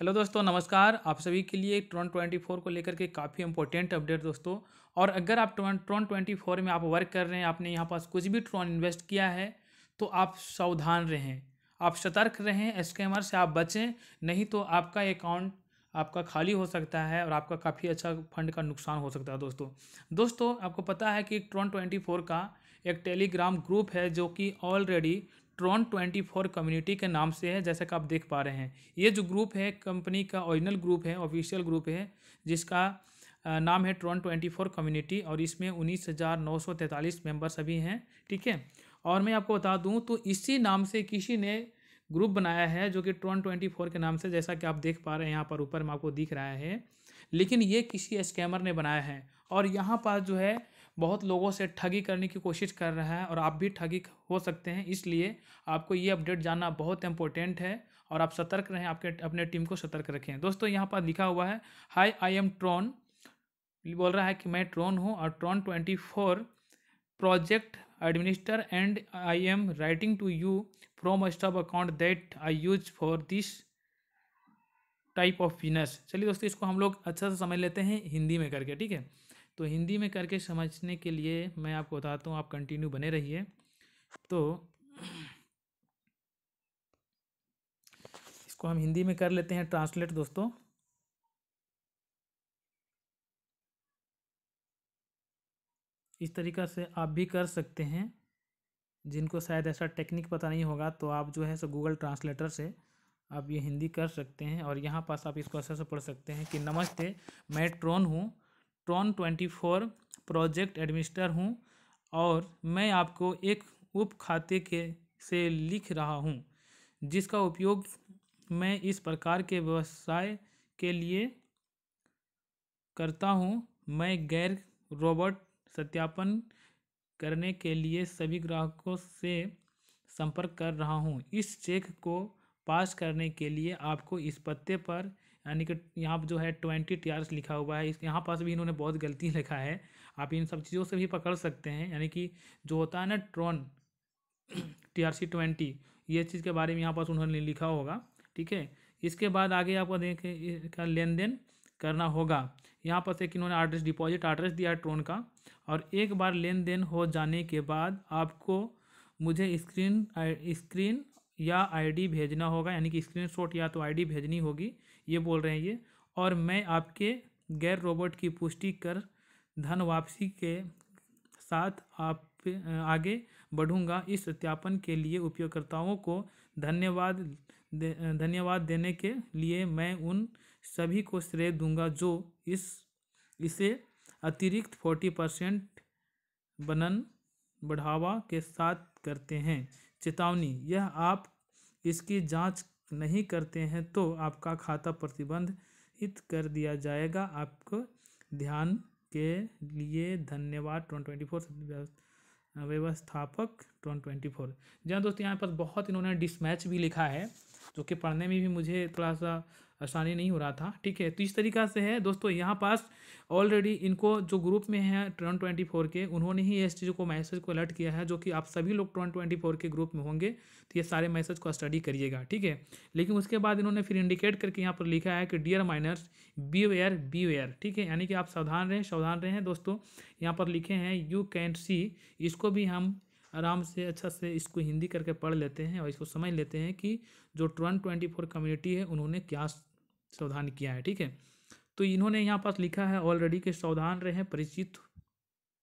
hello दोस्तों नमस्कार आप सभी के लिए ट्रॉन ट्वेंटी फोर को लेकर के काफ़ी इंपॉर्टेंट अपडेट दोस्तों और अगर आप ट्रॉन ट्रॉन ट्वेंटी फोर में आप वर्क कर रहे हैं आपने यहाँ पास कुछ भी ट्रॉन इन्वेस्ट किया है तो आप सावधान रहें आप सतर्क रहें स्कैमर से आप बचें नहीं तो आपका अकाउंट आपका खाली हो सकता है और आपका काफ़ी अच्छा फंड का नुकसान हो सकता है दोस्तों दोस्तों आपको पता है कि ट्रॉन ट्वेंटी फोर का एक टेलीग्राम ग्रुप है जो कि already Tron twenty four community के नाम से है जैसा कि आप देख पा रहे हैं ये जो ग्रुप है कंपनी का ओरिजिनल ग्रुप है ऑफिशियल ग्रुप है जिसका नाम है ट्रॉन ट्वेंटी फोर कम्युनिटी और इसमें उन्नीस हज़ार नौ सौ तैंतालीस मेम्बर अभी हैं ठीक है और मैं आपको बता दूं तो इसी नाम से किसी ने ग्रुप बनाया है जो कि ट्रॉन ट्वेंटी फोर के नाम से जैसा कि आप देख पा रहे हैं यहाँ पर ऊपर में आपको दिख रहा है लेकिन ये किसी स्कैमर ने बनाया है और यहाँ पर जो है बहुत लोगों से ठगी करने की कोशिश कर रहा है और आप भी ठगी हो सकते हैं इसलिए आपको ये अपडेट जानना बहुत इंपॉर्टेंट है और आप सतर्क रहें आपके अपने टीम को सतर्क रखें दोस्तों यहाँ पर लिखा हुआ है हाई आई एम ट्रॉन बोल रहा है कि मैं ट्रॉन हूँ और Tron twenty four project administer and I am writing to you from a stop account that I use for this type of business चलिए दोस्तों इसको हम लोग अच्छा से समझ लेते हैं हिंदी में करके ठीक है तो हिंदी में करके समझने के लिए मैं आपको बताता हूँ आप कंटिन्यू बने रहिए तो इसको हम हिंदी में कर लेते हैं ट्रांसलेट दोस्तों इस तरीक़ा से आप भी कर सकते हैं जिनको शायद ऐसा टेक्निक पता नहीं होगा तो आप जो है सो गूगल ट्रांसलेटर से आप ये हिंदी कर सकते हैं और यहाँ पास आप इसको अच्छे से पढ़ सकते हैं कि नमस्ते मैं ट्रोन हूँ Tron twenty four project administer हूँ और मैं आपको एक उप खाते के से लिख रहा हूँ जिसका उपयोग मैं इस प्रकार के व्यवसाय के लिए करता हूँ मैं गैर रोबोट सत्यापन करने के लिए सभी ग्राहकों से संपर्क कर रहा हूँ इस चेक को पास करने के लिए आपको इस पत्ते पर यानी कि यहाँ पर जो है ट्वेंटी टी लिखा हुआ है इस यहाँ पास भी इन्होंने बहुत गलती लिखा है आप इन सब चीज़ों से भी पकड़ सकते हैं यानी कि जो होता है ना Tron T R C twenty ये चीज़ के बारे में यहाँ पास उन्होंने लिखा होगा ठीक है इसके बाद आगे आपको देखें इसका लेन देन करना होगा यहाँ पर एक इन्होंने एड्रेस डिपॉजिट एड्रेस दिया है ट्रोन का और एक बार लेन देन हो जाने के बाद आपको मुझे स्क्रीन स्क्रीन या आईडी भेजना होगा यानी कि स्क्रीनशॉट या तो आईडी भेजनी होगी ये बोल रहे हैं ये और मैं आपके गैर रोबोट की पुष्टि कर धन वापसी के साथ आप आगे बढ़ूंगा इस सत्यापन के लिए उपयोगकर्ताओं को धन्यवाद दे, धन्यवाद देने के लिए मैं उन सभी को श्रेय दूंगा जो इस इसे अतिरिक्त फोर्टी परसेंट बनन बढ़ावा के साथ करते हैं चेतावनी यह आप इसकी जांच नहीं करते हैं तो आपका खाता प्रतिबंधित कर दिया जाएगा आपको ध्यान के लिए धन्यवाद ट्वेंटी ट्वेंटी फोर व्यवस्थापक ट्वेंटी ट्वेंटी फोर जहाँ दोस्तों यहाँ पर बहुत इन्होंने डिसमैच भी लिखा है जो कि पढ़ने में भी मुझे थोड़ा सा आसानी नहीं हो रहा था ठीक है तो इस तरीका से है दोस्तों यहाँ पास ऑलरेडी इनको जो ग्रुप में है ट्रन ट्वेंटी फोर के उन्होंने ही इस चीज़ को मैसेज को अलर्ट किया है जो कि आप सभी लोग ट्रन ट्वेंटी फोर के ग्रुप में होंगे तो ये सारे मैसेज को स्टडी करिएगा ठीक है लेकिन उसके बाद इन्होंने फिर इंडिकेट करके यहाँ पर लिखा है कि dear miners beware beware ठीक है यानी कि आप सावधान रहें सावधान रहें दोस्तों यहाँ पर लिखे हैं यू कैन सी इसको भी हम आराम से अच्छा से इसको हिंदी करके पढ़ लेते हैं और इसको समझ लेते हैं कि जो ट्वन ट्वेंटी फोर कम्युनिटी है उन्होंने क्या सावधान किया है ठीक है तो इन्होंने यहाँ पास लिखा है ऑलरेडी के सावधान रहे परिचित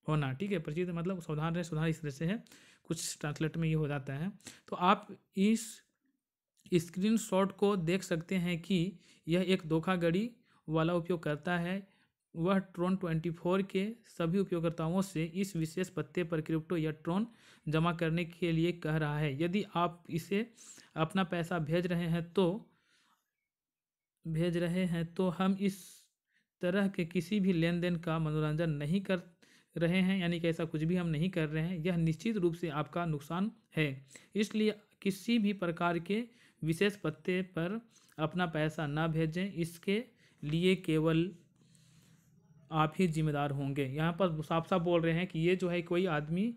होना ठीक है परिचित मतलब सावधान रहे सावधान इस तरह से है कुछ ट्रांसलेट में ये हो जाता है तो आप इस स्क्रीन शॉट को देख सकते हैं कि यह एक धोखागड़ी वाला उपयोग करता है वह ट्रोन ट्वेंटी फोर के सभी उपयोगकर्ताओं से इस विशेष पत्ते पर क्रिप्टो या ट्रोन जमा करने के लिए कह रहा है यदि आप इसे अपना पैसा भेज रहे हैं तो भेज रहे हैं तो हम इस तरह के किसी भी लेन देन का मनोरंजन नहीं कर रहे हैं यानी कि ऐसा कुछ भी हम नहीं कर रहे हैं यह निश्चित रूप से आपका नुकसान है इसलिए किसी भी प्रकार के विशेष पत्ते पर अपना पैसा ना भेजें इसके लिए केवल आप ही जिम्मेदार होंगे यहाँ पर साफ साफ बोल रहे हैं कि ये जो है कोई आदमी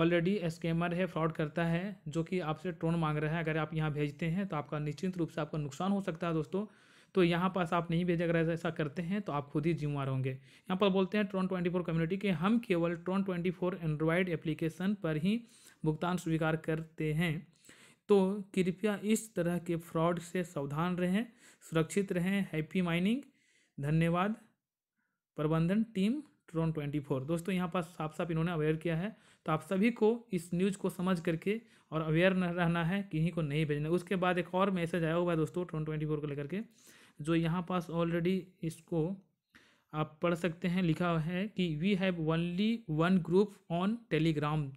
ऑलरेडी स्कैमर है फ्रॉड करता है जो कि आपसे ट्रोन मांग रहा है अगर आप यहाँ भेजते हैं तो आपका निश्चित रूप से आपका नुकसान हो सकता है दोस्तों तो यहाँ पास आप नहीं भेजे अगर ऐसा करते हैं तो आप खुद ही जिम्मेवार होंगे यहाँ पर बोलते हैं ट्रोन ट्वेंटी फोर कम्युनिटी के हम केवल Tron twenty four Android application पर ही भुगतान स्वीकार करते हैं तो कृपया इस तरह के फ्रॉड से सावधान रहें सुरक्षित रहें हैप्पी माइनिंग धन्यवाद प्रबंधन टीम ट्रोन ट्वेंटी फोर दोस्तों यहाँ पर साफ साफ इन्होंने अवेयर किया है तो आप सभी को इस न्यूज़ को समझ करके और अवेयर रहना है किन्हीं को नहीं भेजना उसके बाद एक और मैसेज आया हुआ है दोस्तों ट्रोन ट्वेंटी फोर को लेकर के जो यहाँ पास ऑलरेडी इसको आप पढ़ सकते हैं लिखा है कि we have only one group on Telegram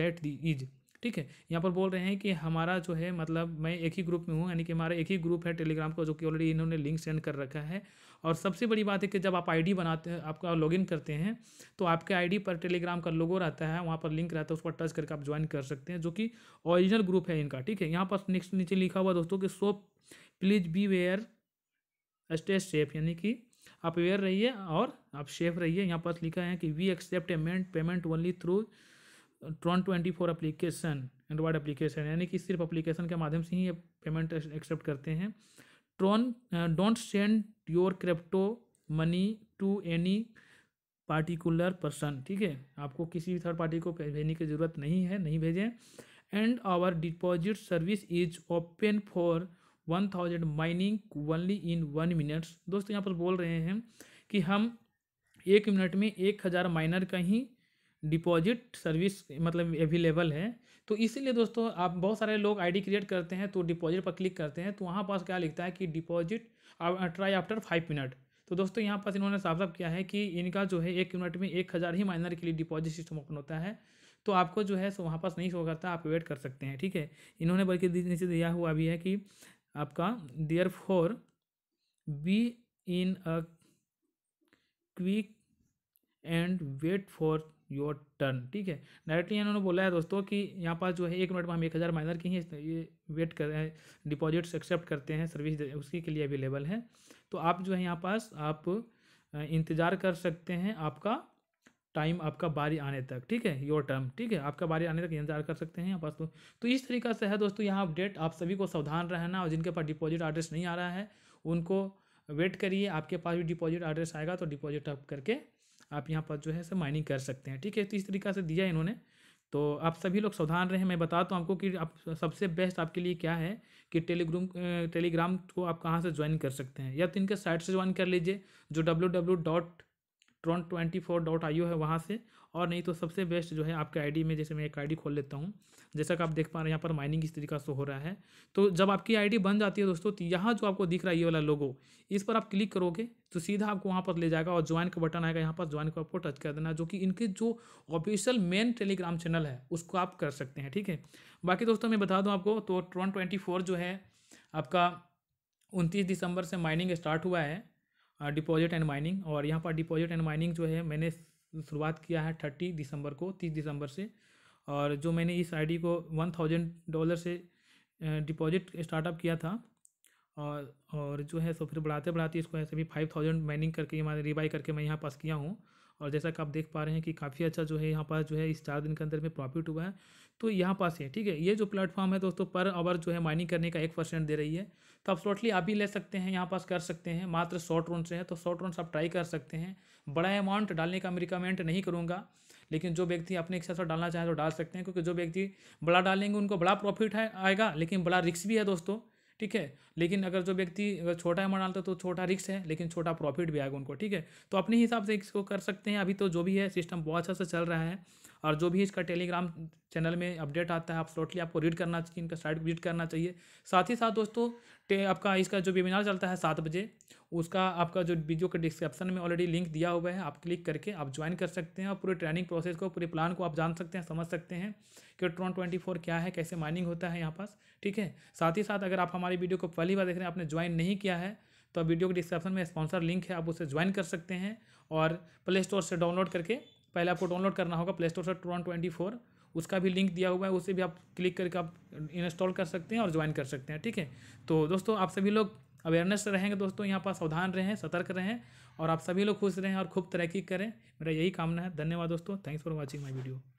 that is ठीक है यहाँ पर बोल रहे हैं कि हमारा जो है मतलब मैं एक ही ग्रुप में हूँ यानी कि हमारा एक ही ग्रुप है टेलीग्राम का जो कि ऑलरेडी इन्होंने लिंक सेंड कर रखा है और सबसे बड़ी बात है कि जब आप आईडी बनाते हैं आपका लॉगिन करते हैं तो आपके आईडी पर टेलीग्राम का लोगो रहता है वहाँ पर लिंक रहता है उस पर टच करके आप ज्वाइन कर सकते हैं जो कि ओरिजिनल ग्रुप है इनका ठीक है यहाँ पर नेक्स्ट नीचे लिखा हुआ दोस्तों कि so please beware stay safe यानी कि आप अवेयर रहिए और आप सेफ रहिए यहाँ पर लिखा है कि we accept payment payment only through Tron twenty four application Android application यानी कि सिर्फ अप्लीकेशन के माध्यम से ही ये पेमेंट एक्सेप्ट करते हैं Tron don't send your crypto money to any particular person ठीक है आपको किसी भी थर्ड पार्टी को भेजने की ज़रूरत नहीं है नहीं भेजें and our deposit service is open for one thousand mining only in one minutes दोस्तों यहाँ पर बोल रहे हैं कि हम एक मिनट में एक हज़ार माइनर का ही डिपॉजिट सर्विस मतलब अवेलेबल है तो इसीलिए दोस्तों आप बहुत सारे लोग आईडी क्रिएट करते हैं तो डिपॉजिट पर क्लिक करते हैं तो वहाँ पास क्या लिखता है कि deposit try after five minute तो दोस्तों यहाँ पास इन्होंने साफ साफ किया है कि इनका जो है एक यूनिट में एक हज़ार ही माइनर के लिए डिपॉजिट सिस्टम ओपन होता है तो आपको जो है सो वहाँ पास नहीं शो करता आप वेट कर सकते हैं ठीक है इन्होंने बल्कि नीचे दिया हुआ भी है कि आपका therefore be in a quick and wait for your turn ठीक है डायरेक्टली इन्होंने बोला है दोस्तों कि यहाँ पास जो है एक मिनट में हम एक हज़ार माइनर की ही ये वेट कर रहे हैं डिपॉजिट्स एक्सेप्ट करते हैं सर्विस उसी के लिए अवेलेबल है तो आप जो है यहाँ पास आप इंतज़ार कर सकते हैं आपका टाइम आपका बारी आने तक ठीक है योर टर्म ठीक है आपका बारी आने तक इंतजार कर सकते हैं यहाँ पास तो तो इस तरीका से है दोस्तों यहाँ अपडेट आप सभी को सावधान रहना और जिनके पास डिपॉजिट एड्रेस नहीं आ रहा है उनको वेट करिए आपके पास भी डिपॉजिट एड्रेस आएगा तो डिपॉजिट आप करके आप यहाँ पर जो है माइनिंग कर सकते हैं ठीक है तो इस तरीका से दिया इन्होंने तो आप सभी लोग सावधान रहें मैं बताता तो हूँ आपको कि आप सबसे बेस्ट आपके लिए क्या है कि टेलीग्राम टेलीग्राम को आप कहाँ से ज्वाइन कर सकते हैं या तो इनके साइट से ज्वाइन कर लीजिए जो W W dot Tron twenty four dot I O है वहाँ से और नहीं तो सबसे बेस्ट जो है आपके आईडी में जैसे मैं एक आईडी खोल लेता हूँ जैसा कि आप देख पा रहे हैं यहाँ पर माइनिंग इस तरीका से हो रहा है तो जब आपकी आईडी बन जाती है दोस्तों तो यहाँ जो आपको दिख रहा है ये वाला लोगो इस पर आप क्लिक करोगे तो सीधा आपको वहाँ पर ले जाएगा और ज्वाइन का बटन आएगा यहाँ पर ज्वाइन को आपको टच कर देना जो कि इनके जो ऑफिशियल मेन टेलीग्राम चैनल है उसको आप कर सकते हैं ठीक है बाकी दोस्तों मैं बता दूँ आपको तो ट्रॉन ट्वेंटी फोर जो है आपका उनतीस दिसंबर से माइनिंग स्टार्ट हुआ है डिपॉजिट एंड माइनिंग और यहाँ पर डिपॉजिट एंड माइनिंग जो है मैंने शुरुआत किया है थर्टी दिसंबर को तीस दिसंबर से और जो मैंने इस आईडी को वन थाउजेंड डॉलर से डिपॉजिट स्टार्टअप किया था और और जो है सो फिर बढ़ाते बढ़ाते इसको ऐसे भी फाइव थाउजेंड माइनिंग करके मैं रिबाई करके मैं यहाँ पास किया हूँ और जैसा कि आप देख पा रहे हैं कि काफ़ी अच्छा जो है यहाँ पास जो है इस चार दिन के अंदर में प्रॉफिट हुआ है तो यहाँ पास है ठीक है ये जो प्लेटफॉर्म है दोस्तों पर आवर जो है माइनिंग करने का एक परसेंट दे रही है तो आप शॉर्टली आप भी ले सकते हैं यहाँ पास कर सकते हैं मात्र शॉर्ट रोन से है तो शॉर्ट रोन आप ट्राई कर सकते हैं बड़ा अमाउंट डालने का मैं रिकमेंड नहीं करूँगा लेकिन जो व्यक्ति अपने इच्छा से डालना चाहे तो डाल सकते हैं क्योंकि जो व्यक्ति बड़ा डालेंगे उनको बड़ा प्रॉफिट है आएगा लेकिन बड़ा रिक्स भी है दोस्तों ठीक है लेकिन अगर जो व्यक्ति अगर छोटा अमाउंट डालता तो छोटा रिक्स है लेकिन छोटा प्रॉफिट भी आएगा उनको ठीक है तो अपने हिसाब से इसको कर सकते हैं अभी तो जो भी है सिस्टम बहुत अच्छा से चल रहा है और जो भी इसका टेलीग्राम चैनल में अपडेट आता है आप फ्लोटली आपको रीड करना चाहिए इनका साइट विजिट करना चाहिए साथ ही साथ दोस्तों आपका इसका जो वेबिनार चलता है सात बजे उसका आपका जो वीडियो के डिस्क्रिप्शन में ऑलरेडी लिंक दिया हुआ है आप क्लिक करके आप ज्वाइन कर सकते हैं और पूरे ट्रेनिंग प्रोसेस को पूरे प्लान को आप जान सकते हैं समझ सकते हैं कि ट्रॉन ट्वेंटी फोर क्या है कैसे माइनिंग होता है यहाँ पास ठीक है साथ ही साथ अगर आप हमारी वीडियो को पहली बार देख रहे हैं आपने ज्वाइन नहीं किया है तो वीडियो के डिस्क्रिप्शन में स्पॉन्सर लिंक है आप उसे ज्वाइन कर सकते हैं और प्ले स्टोर से डाउनलोड करके पहले आपको डाउनलोड करना होगा प्ले स्टोर से ट्रॉन ट्वेंटी फोर उसका भी लिंक दिया हुआ है उसे भी आप क्लिक करके आप इंस्टॉल कर सकते हैं और ज्वाइन कर सकते हैं ठीक है तो दोस्तों आप सभी लोग अवेयरनेस रहेंगे दोस्तों यहाँ पर सावधान रहें सतर्क रहें और आप सभी लोग खुश रहें और खूब तरक्की करें मेरा यही कामना है धन्यवाद दोस्तों thanks for watching my video